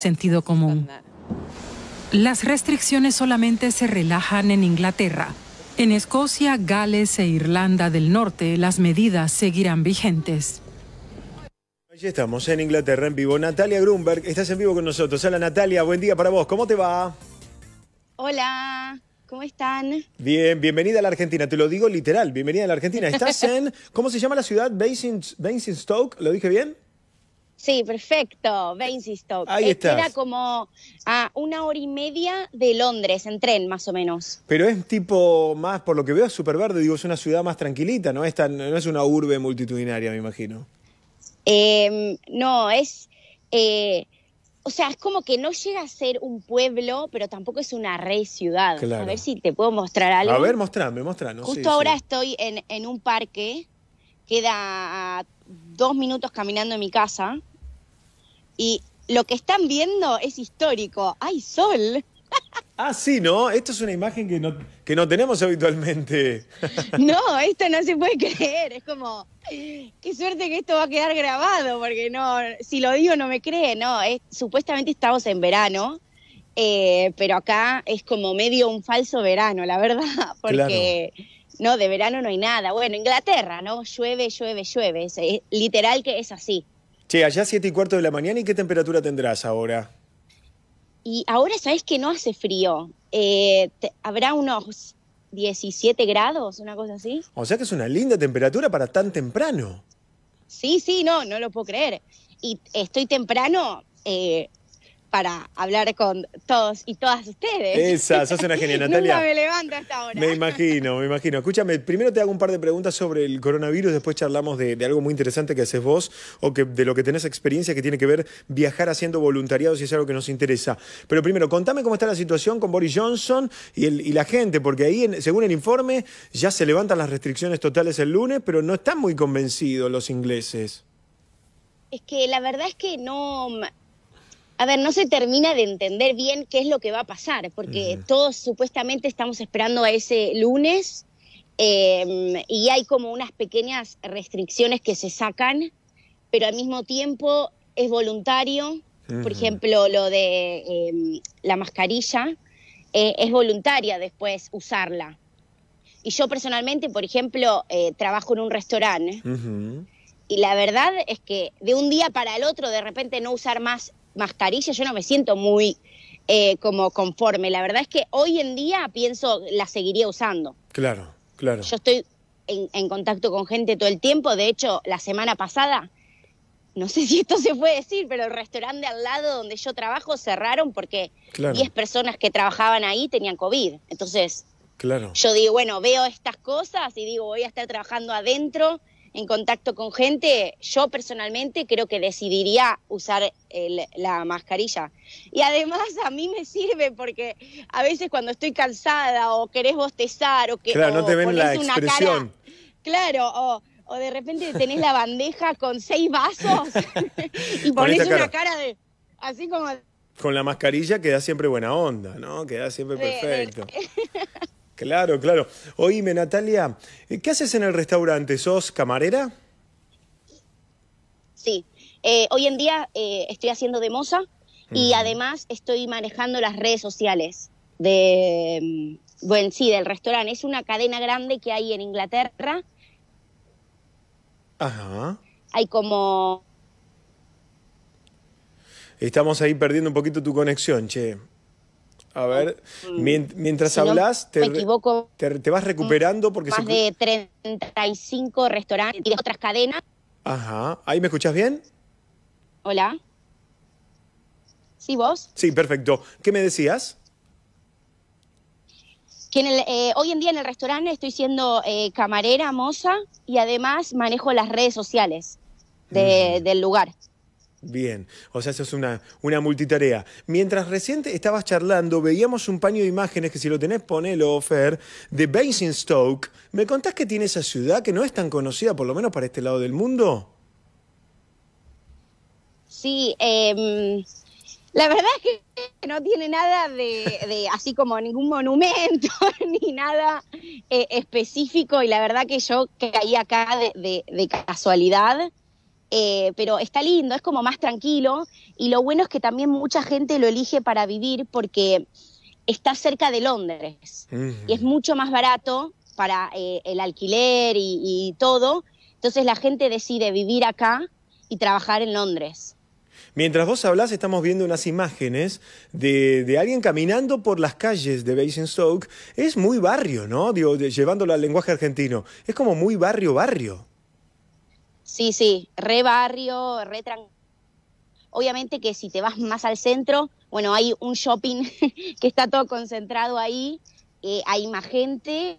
sentido común. Las restricciones solamente se relajan en Inglaterra. En Escocia, Gales e Irlanda del Norte las medidas seguirán vigentes. Allí estamos en Inglaterra en vivo. Natalia Grunberg, estás en vivo con nosotros. Hola Natalia, buen día para vos. ¿Cómo te va? Hola, ¿cómo están? Bien, bienvenida a la Argentina. Te lo digo literal, bienvenida a la Argentina. Estás en, ¿cómo se llama la ciudad? Basingstoke, ¿lo dije bien? Sí, perfecto, insisto. Ahí eh, está. Era como a una hora y media de Londres, en tren más o menos. Pero es tipo más, por lo que veo, es súper verde, digo, es una ciudad más tranquilita, ¿no? Es no es una urbe multitudinaria, me imagino. Em, no, es... Eh, o sea, es como que no llega a ser un pueblo, pero tampoco es una re ciudad. A ver si te puedo mostrar algo. A ver, mostrame, mostrame. Justo ahora estoy en, en un parque que da dos minutos caminando en mi casa y lo que están viendo es histórico. hay sol! Ah, sí, ¿no? Esto es una imagen que no, que no tenemos habitualmente. No, esto no se puede creer. Es como, qué suerte que esto va a quedar grabado, porque no, si lo digo no me cree, no. Es, supuestamente estamos en verano, eh, pero acá es como medio un falso verano, la verdad, porque no, de verano no hay nada. Bueno, Inglaterra, ¿no? Llueve, llueve, llueve. literal que es así. Che, allá siete y cuarto de la mañana, ¿y qué temperatura tendrás ahora? Y ahora sabes que no hace frío. Eh, habrá unos 17 grados, una cosa así. O sea que es una linda temperatura para tan temprano. Sí, sí, no, no lo puedo creer. Y estoy temprano eh, para hablar con todos y todas ustedes. Esa, sos una genia, Natalia. Nunca me levanto hasta ahora. Me imagino, me imagino. Escúchame, primero te hago un par de preguntas sobre el coronavirus, después charlamos de, algo muy interesante que haces vos o que de lo que tenés experiencia que tiene que ver viajar haciendo voluntariado si es algo que nos interesa. Pero primero, contame cómo está la situación con Boris Johnson y, la gente, porque ahí, según el informe, ya se levantan las restricciones totales el lunes, pero no están muy convencidos los ingleses. Es que la verdad es que no, a ver, no se termina de entender bien qué es lo que va a pasar, porque todos supuestamente estamos esperando a ese lunes em, y hay como unas pequeñas restricciones que se sacan, pero al mismo tiempo es voluntario. Por ejemplo, lo de em, la mascarilla eh, es voluntaria después usarla. Y yo personalmente, por ejemplo, eh, trabajo en un restaurante. Y la verdad es que de un día para el otro, de repente no usar más mascarilla, yo no me siento muy eh, como conforme. La verdad es que hoy en día pienso, la seguiría usando. Claro, claro. Yo estoy en, contacto con gente todo el tiempo, de hecho, la semana pasada no sé si esto se puede decir, pero el restaurante al lado donde yo trabajo cerraron porque 10 personas que trabajaban ahí tenían COVID. Entonces, claro. yo digo, bueno, veo estas cosas y digo, voy a estar trabajando adentro en contacto con gente, yo personalmente creo que decidiría usar la mascarilla. Y además a mí me sirve porque a veces cuando estoy cansada o querés bostezar o que claro, no te ven la expresión. claro, o, de repente tenés la bandeja con seis vasos y ponés una cara. cara de así como con la mascarilla queda siempre buena onda, ¿no? Queda siempre perfecto. Eh. Claro, claro. Oíme, Natalia, eh, ¿qué haces en el restaurante? ¿Sos camarera? Sí. Eh, hoy en día eh, estoy haciendo de moza y además estoy manejando las redes sociales de, mm, bueno, sí, del restaurante. Es una cadena grande que hay en Inglaterra. Ajá. Hay como... Estamos ahí perdiendo un poquito tu conexión, che. A ver, mientras hablas, te, te, vas mm, recuperando porque... Más de 35 restaurantes y otras cadenas. Ajá, ¿ahí me escuchás bien? Hola. ¿Sí, vos? Sí, perfecto. ¿Qué me decías? Que eh, hoy en día en el restaurante estoy siendo eh, camarera, moza y además manejo las redes sociales del lugar. Bien, o sea, eso es una, una multitarea. Mientras reciente estabas charlando, veíamos un paño de imágenes que si lo tenés, ponelo, Fer, de Basingstoke. ¿Me contás que tiene esa ciudad que no es tan conocida, por lo menos para este lado del mundo? Sí, em, la verdad es que no tiene nada de, de así como ningún monumento ni nada eh, específico y la verdad que yo caí acá de casualidad. Eh, pero está lindo, es como más tranquilo y lo bueno es que también mucha gente lo elige para vivir porque está cerca de Londres y es mucho más barato para eh, el alquiler y, todo. Entonces la gente decide vivir acá y trabajar en Londres. Mientras vos hablas estamos viendo unas imágenes de, alguien caminando por las calles de Basingstoke. Es muy barrio, ¿no? llevándolo al lenguaje argentino. Es como muy barrio, barrio. Sí, sí, re barrio, re tranquilo. Obviamente que si te vas más al centro, bueno, hay un shopping que está todo concentrado ahí, eh, hay más gente,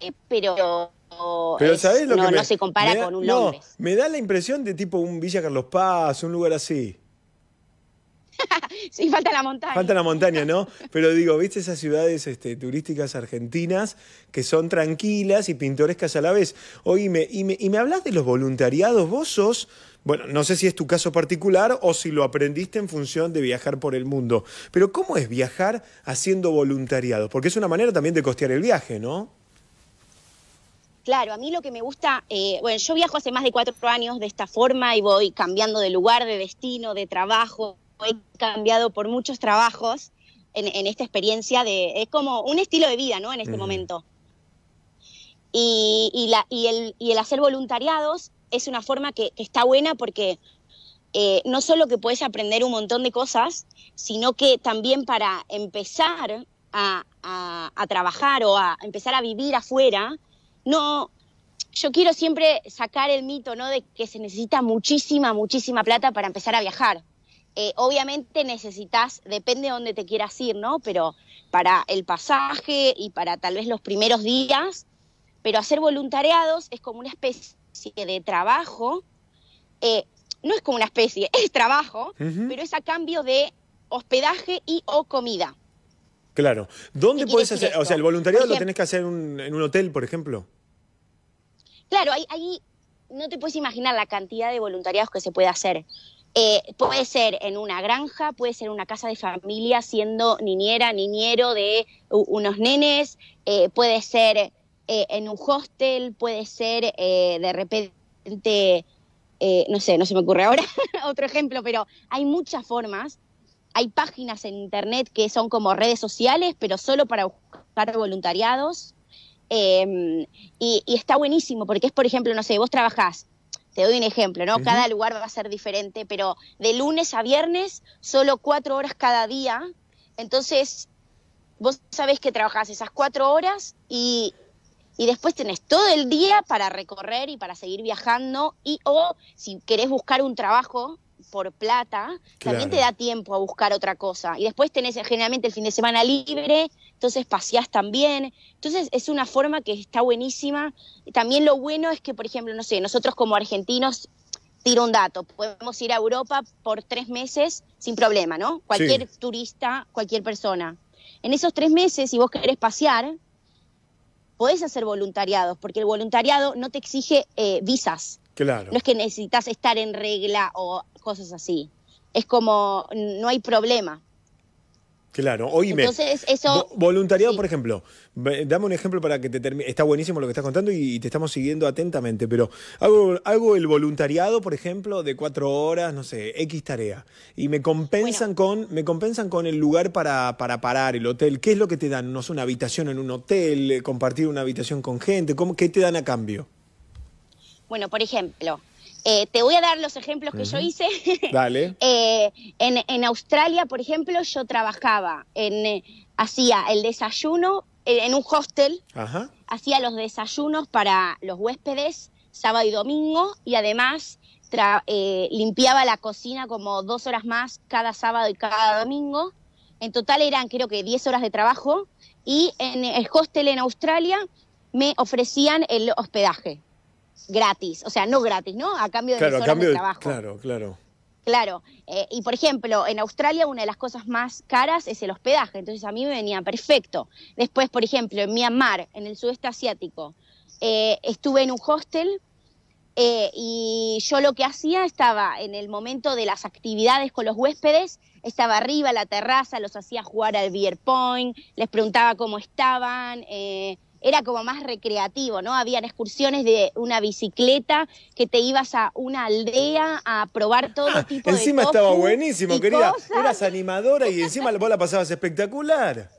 eh, pero no, se compara con un no, Me da la impresión de tipo un Villa Carlos Paz, un lugar así. sí, falta la montaña. Falta la montaña, ¿no? Pero digo, ¿viste esas ciudades este, turísticas argentinas que son tranquilas y pintorescas a la vez? Oíme, y me, y me hablas de los voluntariados. Vos sos, bueno, no sé si es tu caso particular o si lo aprendiste en función de viajar por el mundo, pero ¿cómo es viajar haciendo voluntariado? Porque es una manera también de costear el viaje, ¿no? Claro, a mí lo que me gusta, eh, bueno, yo viajo hace más de cuatro años de esta forma y voy cambiando de lugar, de destino, de trabajo, he cambiado por muchos trabajos en, esta experiencia de, es como un estilo de vida, ¿no? En este momento. Y, el, hacer voluntariados es una forma que, está buena porque eh, no solo que puedes aprender un montón de cosas, sino que también para empezar a, a trabajar o a empezar a vivir afuera, no, yo quiero siempre sacar el mito, ¿no? De que se necesita muchísima, muchísima plata para empezar a viajar. Eh, obviamente necesitas, depende de dónde te quieras ir, ¿no? Pero para el pasaje y para tal vez los primeros días, pero hacer voluntariados es como una especie de trabajo, eh, no es como una especie, es trabajo, pero es a cambio de hospedaje y o comida. Claro. ¿Dónde puedes hacer? O sea, el voluntariado lo tenés que hacer en un hotel, por ejemplo. Claro, ahí, ahí no te puedes imaginar la cantidad de voluntariados que se puede hacer. Eh, puede ser en una granja, puede ser en una casa de familia siendo niñera, niñero de unos nenes, eh, puede ser eh, en un hostel, puede ser de repente, no sé, no se me ocurre ahora otro ejemplo, pero hay muchas formas. Hay páginas en internet que son como redes sociales, pero solo para buscar voluntariados. Em, y, y, está buenísimo porque es, por ejemplo, no sé, vos trabajás te doy un ejemplo, ¿no? Cada lugar va a ser diferente, pero de lunes a viernes, solo cuatro horas cada día. Entonces, vos sabés que trabajás esas cuatro horas y, y después tenés todo el día para recorrer y para seguir viajando y o si querés buscar un trabajo por plata, también te da tiempo a buscar otra cosa. Y después tenés generalmente el fin de semana libre, entonces paseás también. Entonces es una forma que está buenísima. También lo bueno es que, por ejemplo, no sé, nosotros como argentinos, tiro un dato, podemos ir a Europa por tres meses sin problema, ¿no? Cualquier turista, cualquier persona. En esos tres meses, si vos querés pasear, podés hacer voluntariados, porque el voluntariado no te exige eh, visas. No es que necesitas estar en regla o cosas así. Es como, no hay problema. Claro, oíme. Entonces, eso. Voluntariado, por ejemplo. Dame un ejemplo para que te termine. Está buenísimo lo que estás contando y, te estamos siguiendo atentamente, pero hago, el voluntariado, por ejemplo, de cuatro horas, no sé, X tarea. Y me compensan con me compensan con el lugar para, para parar, el hotel. ¿Qué es lo que te dan? ¿No es una habitación en un hotel? Eh, ¿Compartir una habitación con gente? ¿Cómo, ¿Qué te dan a cambio? Bueno, por ejemplo, eh, te voy a dar los ejemplos que yo hice. Dale. Eh, en, Australia, por ejemplo, yo trabajaba en eh, hacía el desayuno en, un hostel. Hacía los desayunos para los huéspedes sábado y domingo y además limpiaba la cocina como dos horas más cada sábado y cada domingo. En total eran creo que 10 horas de trabajo y en el hostel en Australia me ofrecían el hospedaje gratis, o sea, no gratis, ¿no? A cambio de horas de trabajo. claro, claro. Claro, eh, y por ejemplo, en Australia una de las cosas más caras es el hospedaje, entonces a mí me venía perfecto. Después, por ejemplo, en Myanmar, en el sudeste asiático, eh, estuve en un hostel eh, y yo lo que hacía estaba en el momento de las actividades con los huéspedes, estaba arriba la terraza, los hacía jugar al beer point, les preguntaba cómo estaban, era como más recreativo, ¿no? Habían excursiones de una bicicleta que te ibas a una aldea a probar todo ah, tipo de cosas. Encima estaba buenísimo, querida. Eras animadora y encima vos la pasabas espectacular.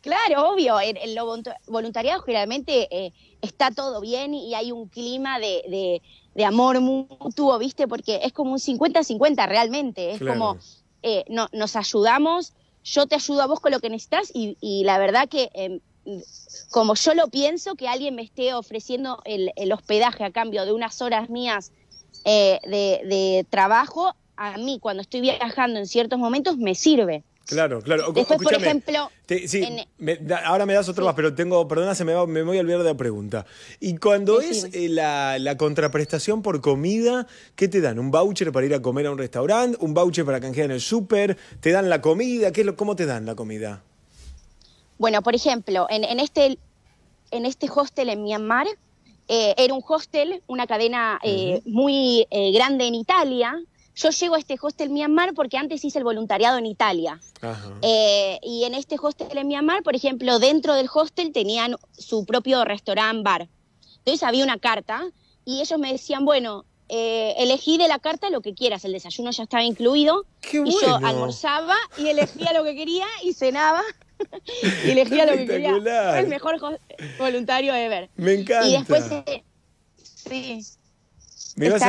Claro, obvio, en, lo voluntariado generalmente eh, está todo bien y hay un clima de, de, amor mutuo, ¿viste? Porque es como un 50-50 realmente, es como eh, no, nos ayudamos, yo te ayudo a vos con lo que necesitas y, la verdad que em, como yo lo pienso, que alguien me esté ofreciendo el, hospedaje a cambio de unas horas mías eh, de, trabajo, a mí cuando estoy viajando en ciertos momentos me sirve. Claro, claro. Después, por ejemplo... ahora me das otra más, pero tengo, perdona, me, voy a olvidar de la pregunta. Y cuando es eh, la, contraprestación por comida, ¿qué te dan? ¿Un voucher para ir a comer a un restaurante? ¿Un voucher para canjear en el súper? ¿Te dan la comida? ¿Qué es lo, ¿Cómo te dan la comida qué es cómo te dan la comida bueno, por ejemplo, en, este, en este hostel en Myanmar, eh, era un hostel, una cadena eh, muy eh, grande en Italia. Yo llego a este hostel Myanmar porque antes hice el voluntariado en Italia. y en este hostel en Myanmar, por ejemplo, dentro del hostel tenían su propio restaurante bar. Entonces había una carta y ellos me decían, bueno, eh, elegí de la carta lo que quieras, el desayuno ya estaba incluido. Y yo almorzaba y elegía lo que quería y cenaba. elegía lo que quería. el mejor voluntario ever. Me encanta. Y después. Eh, sí. Me ibas,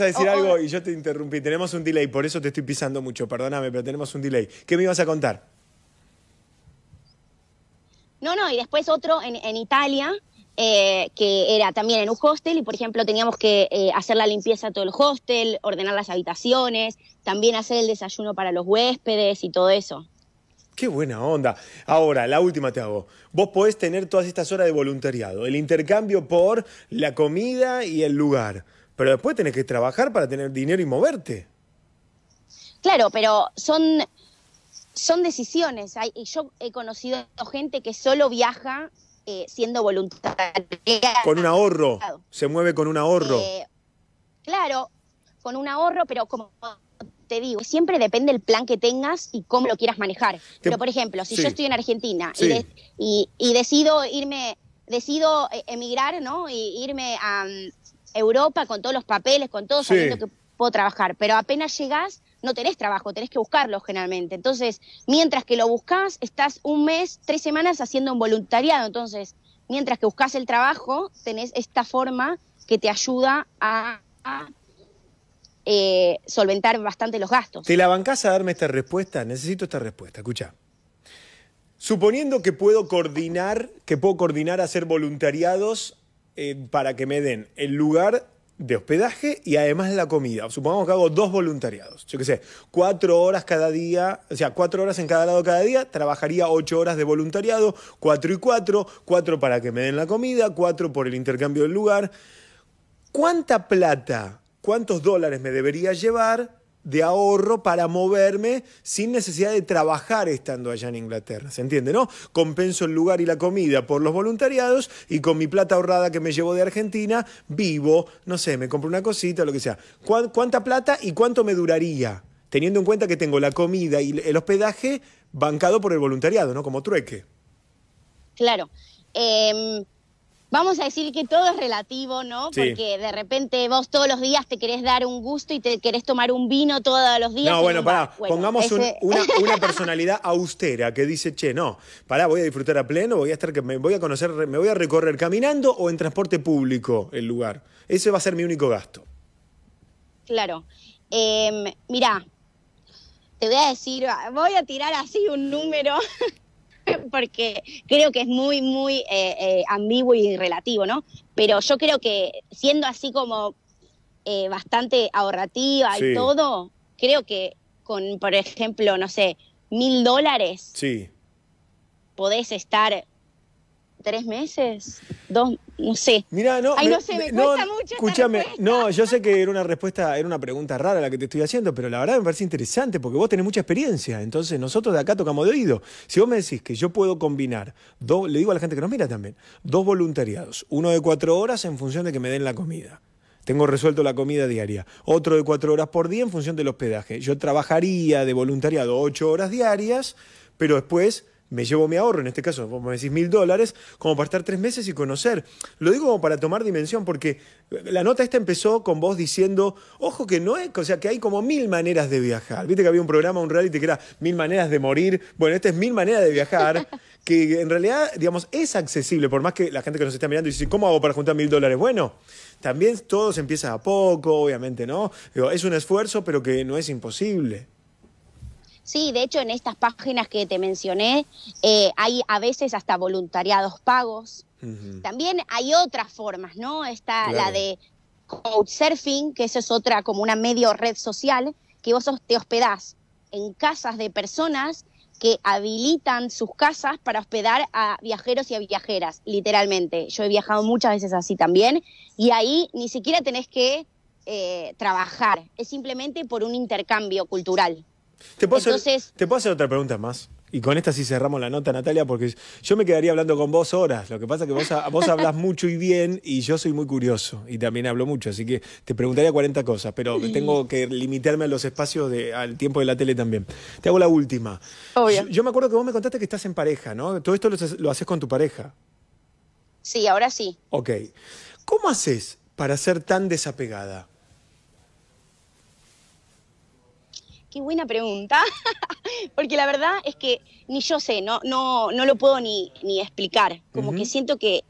a decir, oh, oh. algo y yo te interrumpí. Tenemos un delay, por eso te estoy pisando mucho. Perdóname, pero tenemos un delay. ¿Qué me ibas a contar? No, no, y después otro en, en Italia, eh, que era también en un hostel y, por ejemplo, teníamos que eh, hacer la limpieza todo el hostel, ordenar las habitaciones, también hacer el desayuno para los huéspedes y todo eso. Qué buena onda. Ahora, la última te hago. Vos podés tener todas estas horas de voluntariado, el intercambio por la comida y el lugar, pero después tenés que trabajar para tener dinero y moverte. Claro, pero son, son decisiones. Yo he conocido gente que solo viaja eh, siendo voluntaria. Con un ahorro, se mueve con un ahorro. Eh, claro, con un ahorro, pero como te digo, siempre depende el plan que tengas y cómo lo quieras manejar. Pero, por ejemplo, si yo estoy en Argentina y, y, decido irme, decido eh, emigrar, ¿no? Y irme a mm, Europa con todos los papeles, con todo, sabiendo que puedo trabajar, pero apenas llegas no tenés trabajo, tenés que buscarlo generalmente. Entonces, mientras que lo buscas, estás un mes, tres semanas haciendo un voluntariado. Entonces, mientras que buscas el trabajo, tenés esta forma que te ayuda a, eh, solventar bastante los gastos. ¿Te la bancás a darme esta respuesta? Necesito esta respuesta, escucha. Suponiendo que puedo coordinar, que puedo coordinar hacer voluntariados eh, para que me den el lugar de hospedaje y además la comida. Supongamos que hago dos voluntariados. Yo qué sé, cuatro horas cada día, o sea, cuatro horas en cada lado cada día, trabajaría ocho horas de voluntariado, cuatro y cuatro, cuatro para que me den la comida, cuatro por el intercambio del lugar. ¿Cuánta plata, cuántos dólares me debería llevar de ahorro para moverme sin necesidad de trabajar estando allá en Inglaterra. ¿Se entiende? ¿No? Compenso el lugar y la comida por los voluntariados y con mi plata ahorrada que me llevo de Argentina, vivo, no sé, me compro una cosita, lo que sea. ¿Cuánta plata y cuánto me duraría? Teniendo en cuenta que tengo la comida y el hospedaje bancado por el voluntariado, ¿no? Como trueque. Claro. Em, vamos a decir que todo es relativo, ¿no? Porque de repente vos todos los días te querés dar un gusto y te querés tomar un vino todos los días. No, bueno, pará, pongamos una, personalidad austera que dice, che, no, pará, voy a disfrutar a pleno, voy a estar, me voy a conocer, me voy a recorrer caminando o en transporte público el lugar. Ese va a ser mi único gasto. Claro. Eh, mirá, te voy a decir, voy a tirar así un número. porque creo que es muy, muy eh, eh, ambiguo y relativo, ¿no? Pero yo creo que siendo así como eh, bastante ahorrativa y todo, creo que con, por ejemplo, no sé, mil dólares, sí. podés estar tres meses, dos, no sé. Mira, no, Ay, no sé, me cuesta mucho. Escúchame, no, yo sé que era una respuesta, era una pregunta rara la que te estoy haciendo, pero la verdad me parece interesante porque vos tenés mucha experiencia. Entonces, nosotros de acá tocamos de oído. Si vos me decís que yo puedo combinar, dos, le digo a la gente que nos mira también, dos voluntariados, uno de cuatro horas en función de que me den la comida tengo resuelto la comida diaria. Otro de cuatro horas por día en función del hospedaje. Yo trabajaría de voluntariado ocho horas diarias, pero después me llevo mi ahorro, en este caso vos me decís mil dólares, como para estar tres meses y conocer. Lo digo como para tomar dimensión, porque la nota esta empezó con vos diciendo, ojo que no es, o sea que hay como mil maneras de viajar. Viste que había un programa, un reality que era mil maneras de morir. Bueno, esta es mil maneras de viajar, que en realidad, digamos, es accesible, por más que la gente que nos está mirando dice, ¿cómo hago para juntar mil dólares? Bueno, también todo se empieza a poco, obviamente, ¿no? es un esfuerzo, pero que no es imposible. Sí, de hecho en estas páginas que te mencioné eh, hay a veces hasta voluntariados pagos. También hay otras formas, ¿no? Está la de couchsurfing, que eso es otra como una medio red social, que vos te hospedás en casas de personas que habilitan sus casas para hospedar a viajeros y a viajeras, literalmente. Yo he viajado muchas veces así también y ahí ni siquiera tenés que eh, trabajar, es simplemente por un intercambio cultural. ¿Te puedo, hacer, otra pregunta más? Y con esta sí cerramos la nota, Natalia, porque yo me quedaría hablando con vos horas. Lo que pasa es que vos, hablas mucho y bien, y yo soy muy curioso y también hablo mucho. Así que te preguntaría 40 cosas, pero tengo que limitarme a los espacios, al tiempo de la tele también. Te hago la última. Yo, me acuerdo que vos me contaste que estás en pareja, ¿no? Todo esto lo, lo haces con tu pareja. Sí, ahora sí. Ok. ¿Cómo haces para ser tan desapegada? Qué buena pregunta, porque la verdad es que ni yo sé, no, no, no lo puedo ni, ni explicar, como que siento que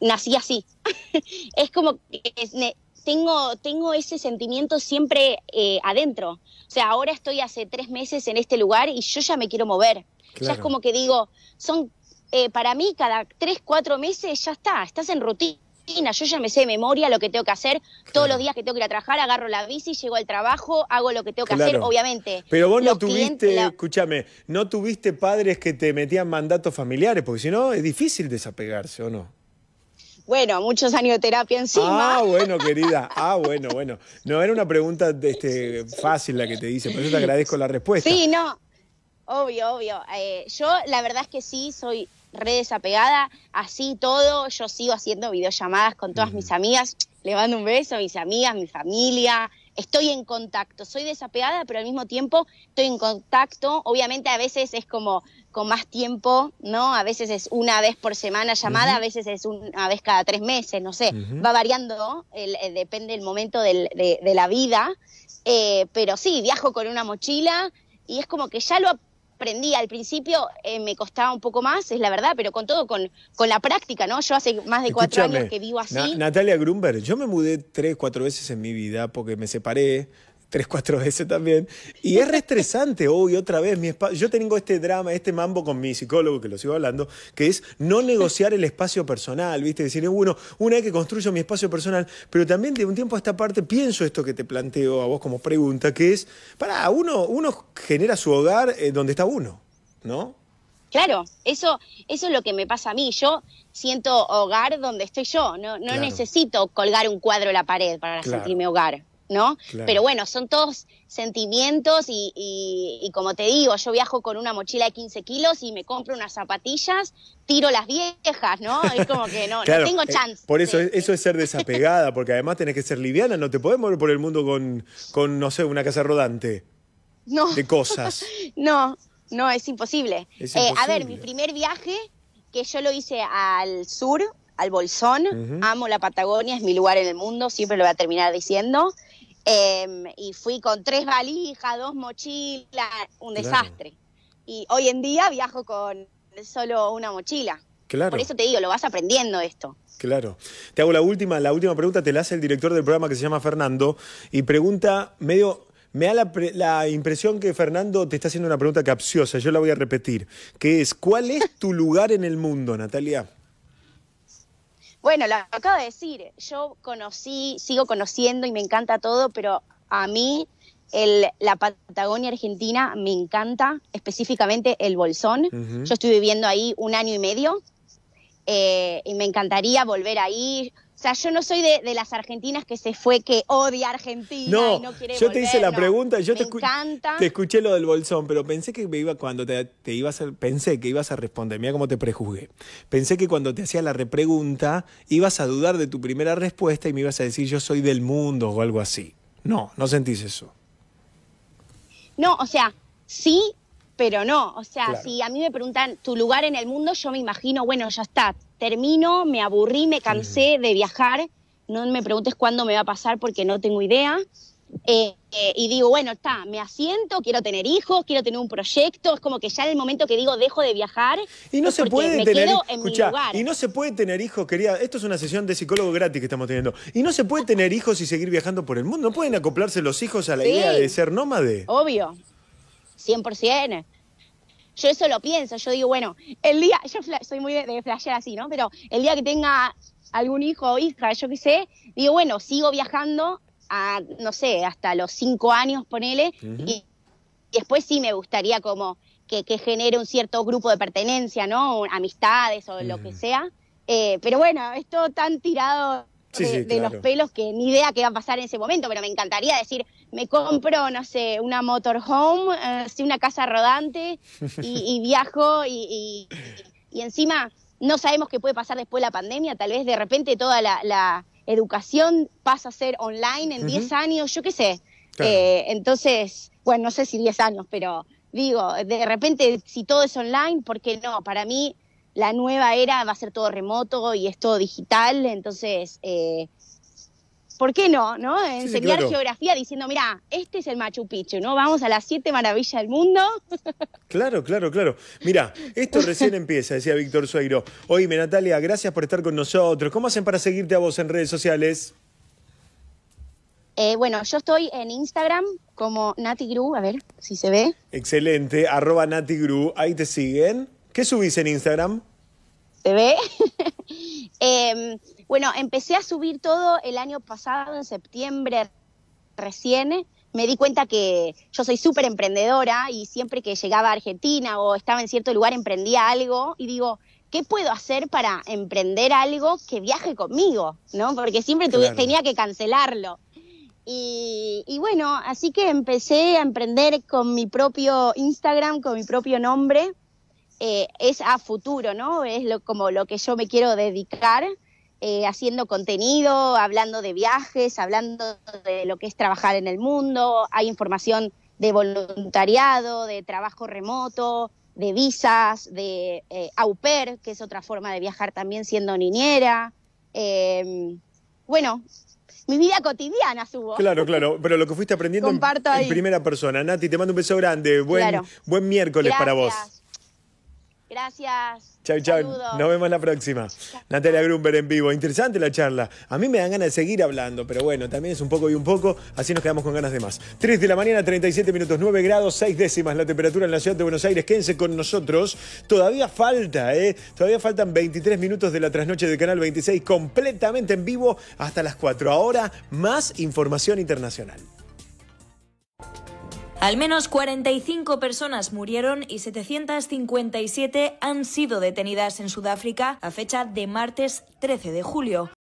nací así. es como que tengo, tengo ese sentimiento siempre eh, adentro. O sea, ahora estoy hace tres meses en este lugar y yo ya me quiero mover. Ya es como que digo, son eh, para mí cada tres, cuatro meses ya está, estás en rutina yo ya me sé de memoria lo que tengo que hacer, todos los días que tengo que ir a trabajar, agarro la bici, llego al trabajo, hago lo que tengo que hacer, obviamente. Pero vos no tuviste, escúchame, no tuviste padres que te metían mandatos familiares, porque si no es difícil desapegarse, ¿o no? Bueno, muchos años de terapia encima. Ah, bueno, querida. Ah, bueno, bueno. No, era una pregunta este, fácil la que te hice, por eso te agradezco la respuesta. Sí, no. Obvio, obvio. Eh, yo la verdad es que sí, soy redes apegada, así todo, yo sigo haciendo videollamadas con todas mis amigas, le mando un beso a mis amigas, mi familia, estoy en contacto, soy desapegada, pero al mismo tiempo estoy en contacto, obviamente a veces es como con más tiempo, ¿no? A veces es una vez por semana llamada, a veces es una vez cada tres meses, no sé, va variando, el, el, eh, depende del momento de, la vida, eh, pero sí, viajo con una mochila y es como que ya lo aprendí. Al principio eh, me costaba un poco más, es la verdad, pero con todo, con, con la práctica, ¿no? Yo hace más de cuatro años que vivo así. Natalia Grunberg, yo me mudé tres, cuatro veces en mi vida porque me separé, tres, cuatro veces también. Y es reestresante, hoy otra vez, mi yo tengo este drama, este mambo con mi psicólogo, que lo sigo hablando, que es no negociar el espacio personal, ¿viste? Decir, bueno, una vez que construyo mi espacio personal, pero también de un tiempo a esta parte pienso esto que te planteo a vos como pregunta, que es, para, uno, uno genera su hogar eh, donde está uno, ¿no? Claro, eso, eso es lo que me pasa a mí. Yo siento hogar donde estoy yo. No, no necesito colgar un cuadro en la pared para sentirme hogar. ¿no? Pero bueno, son todos sentimientos y, como te digo, yo viajo con una mochila de 15 kilos y me compro unas zapatillas, tiro las viejas, ¿no? Es como que no, no tengo eh, chance. por eso, eso es ser desapegada, porque además tenés que ser liviana, no te podés mover por el mundo con, no sé, una casa rodante. No. De cosas. no, no, es imposible. Eh, a ver, mi primer viaje, que yo lo hice al sur, al Bolsón, amo la Patagonia, es mi lugar en el mundo, siempre lo voy a terminar diciendo. Em, y fui con tres valijas, dos mochilas, un desastre. Y hoy en día viajo con solo una mochila. Claro. Por eso te digo, lo vas aprendiendo esto. Claro. Te hago la última, la última pregunta te la hace el director del programa que se llama Fernando y pregunta medio me da la, la, impresión que Fernando te está haciendo una pregunta capciosa, yo la voy a repetir, que es, ¿cuál es tu lugar en el mundo, Natalia? Bueno, lo acabo de decir, yo conocí, sigo conociendo y me encanta todo, pero a mí el, la Patagonia Argentina me encanta, específicamente el Bolsón. Yo estoy viviendo ahí un año y medio eh, y me encantaría volver ahí. O sea, yo no soy de, las argentinas que se fue, que odia Argentina y no quiere Yo te hice la pregunta, yo te, te escuché lo del bolsón, pero pensé que me iba cuando te, te ibas a, pensé que ibas a responder, mira cómo te prejuzgué. Pensé que cuando te hacía la repregunta ibas a dudar de tu primera respuesta y me ibas a decir yo soy del mundo o algo así. No, no sentís eso. No, o sea, sí, pero no. O sea, si a mí me preguntan tu lugar en el mundo, yo me imagino, bueno, ya está, termino, me aburrí, me cansé de viajar, no me preguntes cuándo me va a pasar porque no tengo idea. Eh, eh, y digo, bueno, está, me asiento, quiero tener hijos, quiero tener un proyecto, es como que ya en el momento que digo dejo de viajar, y no se puede tener, lugar. Y no se puede tener hijos, quería... esto es una sesión de psicólogo gratis que estamos teniendo, y no se puede tener hijos y seguir viajando por el mundo, no pueden acoplarse los hijos a la idea de ser nómade. Obvio, 100% yo eso lo pienso, yo digo, bueno, el día, yo soy muy de, de flashear así, ¿no? Pero el día que tenga algún hijo o hija, yo qué sé, digo, bueno, sigo viajando a, no sé, hasta los cinco años, ponele, y, después sí me gustaría como que, genere un cierto grupo de pertenencia, ¿no? Amistades o lo que sea. Eh, pero bueno, esto tan tirado de, los pelos que ni idea qué va a pasar en ese momento, pero me encantaría decir, me compro, no sé, una motorhome, así eh, una casa rodante y, viajo y, y, encima no sabemos qué puede pasar después de la pandemia, tal vez de repente toda la, educación pasa a ser online en 10 años, yo qué sé. Eh, entonces, bueno, no sé si 10 años, pero digo, de repente si todo es online, ¿por qué no? Para mí la nueva era va a ser todo remoto y es todo digital, entonces... Eh, ¿por qué no? ¿no? Enseñar geografía diciendo, mira, este es el Machu Picchu, ¿no? Vamos a las siete maravillas del mundo. Claro, claro, claro. Mira, esto recién empieza, decía Víctor Sueiro. Oíme, Natalia, gracias por estar con nosotros. ¿Cómo hacen para seguirte a vos en redes sociales? Eh, bueno, yo estoy en Instagram como NatiGru, a ver si se ve. Excelente, arroba NatiGru, ahí te siguen. ¿Qué subís en Instagram? ¿Se ve? Em, bueno, empecé a subir todo el año pasado, en septiembre recién. Me di cuenta que yo soy súper emprendedora y siempre que llegaba a Argentina o estaba en cierto lugar emprendía algo y digo, ¿qué puedo hacer para emprender algo que viaje conmigo? ¿No? Porque siempre tenía que cancelarlo. Y, bueno, así que empecé a emprender con mi propio Instagram, con mi propio nombre. Eh, es a futuro, ¿no? Es como lo que yo me quiero dedicar. Eh, haciendo contenido, hablando de viajes, hablando de lo que es trabajar en el mundo, hay información de voluntariado, de trabajo remoto, de visas, de eh, au pair, que es otra forma de viajar también siendo niñera. Em, bueno, mi vida cotidiana subo. Claro, claro, pero lo que fuiste aprendiendo en, primera persona. Nati, te mando un beso grande. Buen, buen miércoles para vos. Gracias. Chau, chau. Nos vemos la próxima. Natalia Grumber en vivo. Interesante la charla. A mí me dan ganas de seguir hablando, pero bueno, también es un poco y un poco. Así nos quedamos con ganas de más. 3 de la mañana, 37 minutos, 9 grados, 6 décimas la temperatura en la ciudad de Buenos Aires. Quédense con nosotros. Todavía falta, ¿eh? Todavía faltan 23 minutos de la trasnoche de Canal 26 completamente en vivo hasta las 4. Ahora, más información internacional. Al menos 45 personas murieron y 757 han sido detenidas en Sudáfrica a fecha de martes 13 de julio.